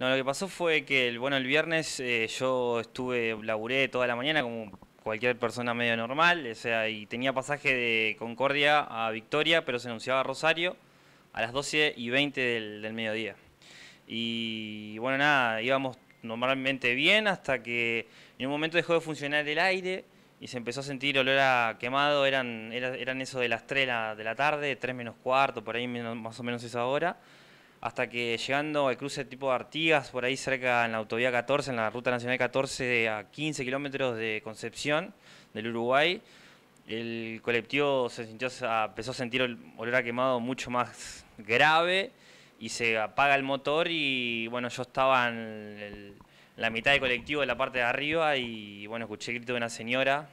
No, lo que pasó fue que el, bueno, el viernes eh, yo estuve, laburé toda la mañana como cualquier persona medio normal, o sea, y tenía pasaje de Concordia a Victoria, pero se anunciaba Rosario a las 12 y 20 del, mediodía. Y bueno, nada, íbamos normalmente bien hasta que en un momento dejó de funcionar el aire y se empezó a sentir olor a quemado, eran, eran eso de las 3 de la, tarde, 3 menos cuarto, por ahí más o menos esa hora hasta que llegando al cruce tipo de Artigas, por ahí cerca en la autovía 14, en la ruta nacional 14, a 15 kilómetros de Concepción, del Uruguay, el colectivo se sintió, empezó a sentir el olor a quemado mucho más grave y se apaga el motor y bueno, yo estaba en, la mitad del colectivo en la parte de arriba y bueno, escuché el grito de una señora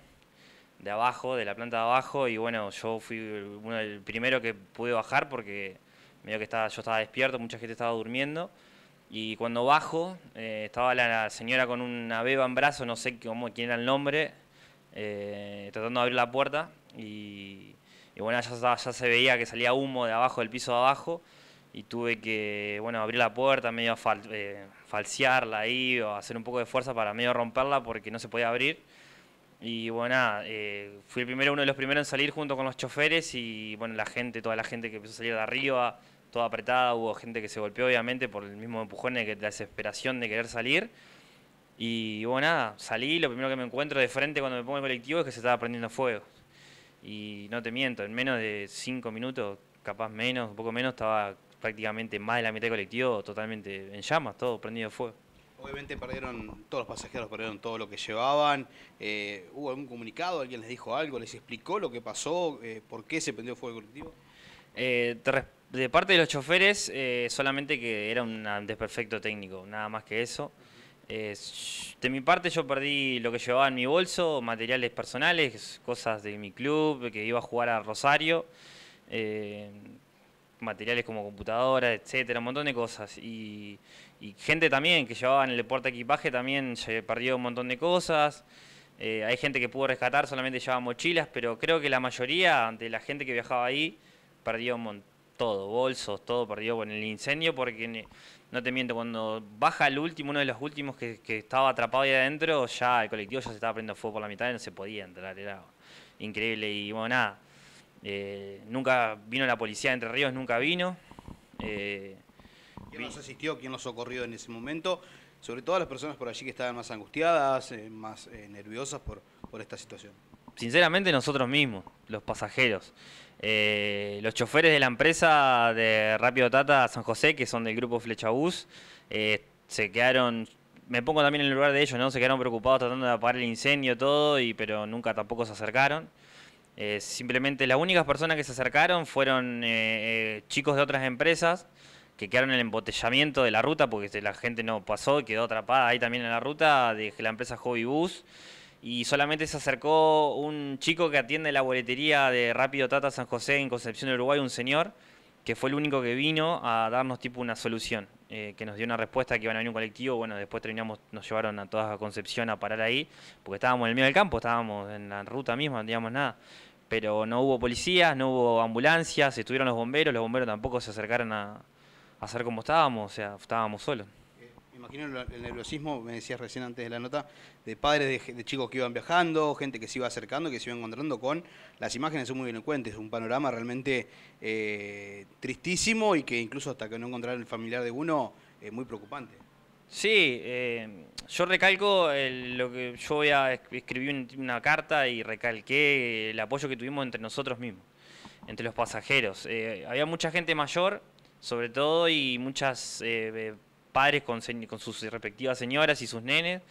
de abajo, de la planta de abajo y bueno, yo fui uno los primero que pude bajar porque medio que estaba, yo estaba despierto, mucha gente estaba durmiendo. Y cuando bajo, eh, estaba la señora con una beba en brazo, no sé cómo, quién era el nombre, eh, tratando de abrir la puerta. Y, bueno, ya, se veía que salía humo de abajo, del piso de abajo. Y tuve que, bueno, abrir la puerta, medio eh, falsearla ahí, o hacer un poco de fuerza para medio romperla porque no se podía abrir. Y bueno, fui el primero, uno de los primeros en salir junto con los choferes y bueno, la gente, toda la gente que empezó a salir de arriba, apretada, hubo gente que se golpeó obviamente por el mismo empujón de la desesperación de querer salir. Y bueno, nada, salí, lo primero que me encuentro de frente cuando me pongo el colectivo es que se estaba prendiendo fuego. Y no te miento, en menos de cinco minutos, capaz menos, un poco menos, estaba prácticamente más de la mitad del colectivo totalmente en llamas, todo prendido de fuego. Obviamente perdieron, todos los pasajeros perdieron todo lo que llevaban. Eh, ¿Hubo algún comunicado? ¿Alguien les dijo algo? ¿Les explicó lo que pasó? Eh, ¿Por qué se prendió fuego el colectivo? Eh, de parte de los choferes, eh, solamente que era un desperfecto técnico, nada más que eso. Eh, de mi parte yo perdí lo que llevaba en mi bolso, materiales personales, cosas de mi club, que iba a jugar a Rosario, eh, materiales como computadoras, etcétera, un montón de cosas. Y, gente también que llevaba en el deporte equipaje también perdió un montón de cosas. hay gente que pudo rescatar, solamente llevaba mochilas, pero creo que la mayoría de la gente que viajaba ahí perdió un montón todo, bolsos, todo perdido con el incendio, porque no te miento, cuando baja el último, uno de los últimos que, estaba atrapado ahí adentro, ya el colectivo ya se estaba prendiendo fuego por la mitad y no se podía entrar, era increíble y bueno, nada. Eh, nunca vino la policía de Entre Ríos, nunca vino. Eh, ¿Quién nos asistió? ¿Quién nos socorrió en ese momento? Sobre todo las personas por allí que estaban más angustiadas, eh, más nerviosas por esta situación sinceramente nosotros mismos, los pasajeros. Eh, los choferes de la empresa de Rápido Tata San José, que son del grupo Flecha Bus, eh, se quedaron, me pongo también en el lugar de ellos, ¿no? Se quedaron preocupados tratando de apagar el incendio, todo, y, pero nunca tampoco se acercaron. Eh, simplemente las únicas personas que se acercaron fueron chicos de otras empresas que quedaron en el embotellamiento de la ruta porque la gente no pasó, y quedó atrapada ahí también en la ruta de la empresa Hobby Bus y solamente se acercó un chico que atiende la boletería de Rápido Tata San José en Concepción de Uruguay, un señor, que fue el único que vino a darnos tipo una solución, eh, que nos dio una respuesta que iban a venir un colectivo, bueno, después terminamos, nos llevaron a todas a Concepción a parar ahí, porque estábamos en el medio del campo, estábamos en la ruta misma, no teníamos nada. Pero no hubo policías, no hubo ambulancias, estuvieron los bomberos, los bomberos tampoco se acercaron a hacer como estábamos, o sea, estábamos solos imagino el nerviosismo, me decías recién antes de la nota, de padres de, chicos que iban viajando, gente que se iba acercando, que se iba encontrando con las imágenes son muy elocuentes, un panorama realmente eh, tristísimo y que incluso hasta que no encontraran el familiar de uno, es eh, muy preocupante. Sí, eh, yo recalco lo que yo voy a escribí una carta y recalqué el apoyo que tuvimos entre nosotros mismos, entre los pasajeros. había mucha gente mayor, sobre todo, y muchas padres con, con sus respectivas señoras y sus nenes.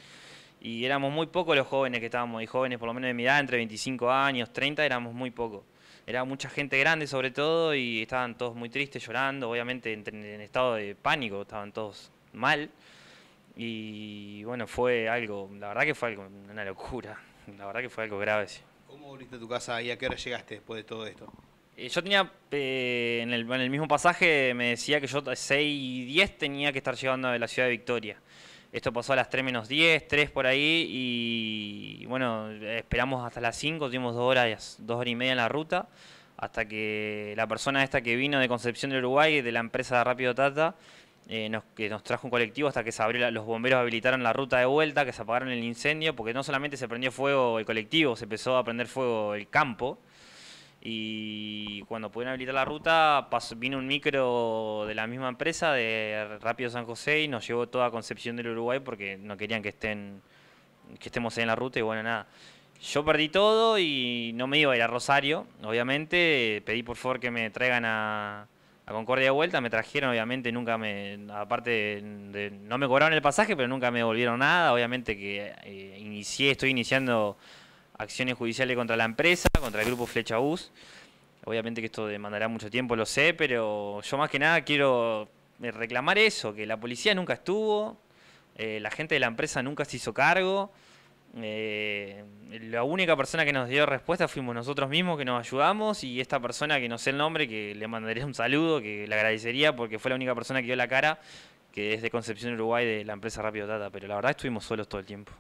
Y éramos muy pocos los jóvenes que estábamos, y jóvenes por lo menos de mi edad, entre 25 años, 30, éramos muy pocos. Era mucha gente grande sobre todo y estaban todos muy tristes, llorando, obviamente en, estado de pánico, estaban todos mal. Y bueno, fue algo, la verdad que fue algo, una locura, la verdad que fue algo grave. ¿Cómo volviste a tu casa y a qué hora llegaste después de todo esto? Eh, yo tenía, eh, en, el, mismo pasaje me decía que yo a 6 y 10 tenía que estar llegando a la ciudad de Victoria. Esto pasó a las 3 menos 10, 3 por ahí y bueno, esperamos hasta las 5, tuvimos 2 horas, 2 horas y media en la ruta, hasta que la persona esta que vino de Concepción del Uruguay, de la empresa Rápido Tata, eh, nos, que nos trajo un colectivo hasta que se abrió los bomberos habilitaron la ruta de vuelta, que se apagaron el incendio, porque no solamente se prendió fuego el colectivo, se empezó a prender fuego el campo y cuando pudieron habilitar la ruta vino un micro de la misma empresa de Rápido San José y nos llevó toda Concepción del Uruguay porque no querían que estén que estemos en la ruta y bueno, nada. Yo perdí todo y no me iba a ir a Rosario, obviamente. Pedí por favor que me traigan a, Concordia de vuelta, me trajeron, obviamente, nunca me. Aparte, de, no me cobraron el pasaje, pero nunca me devolvieron nada. Obviamente que eh, inicié, estoy iniciando acciones judiciales contra la empresa, contra el grupo Flecha Bus. Obviamente que esto demandará mucho tiempo, lo sé, pero yo más que nada quiero eh, reclamar eso, que la policía nunca estuvo, eh, la gente de la empresa nunca se hizo cargo. Eh, la única persona que nos dio respuesta fuimos nosotros mismos que nos ayudamos y esta persona que no sé el nombre, que le mandaré un saludo, que le agradecería porque fue la única persona que dio la cara, que es de Concepción Uruguay de la empresa Rápido Data, pero la verdad estuvimos solos todo el tiempo.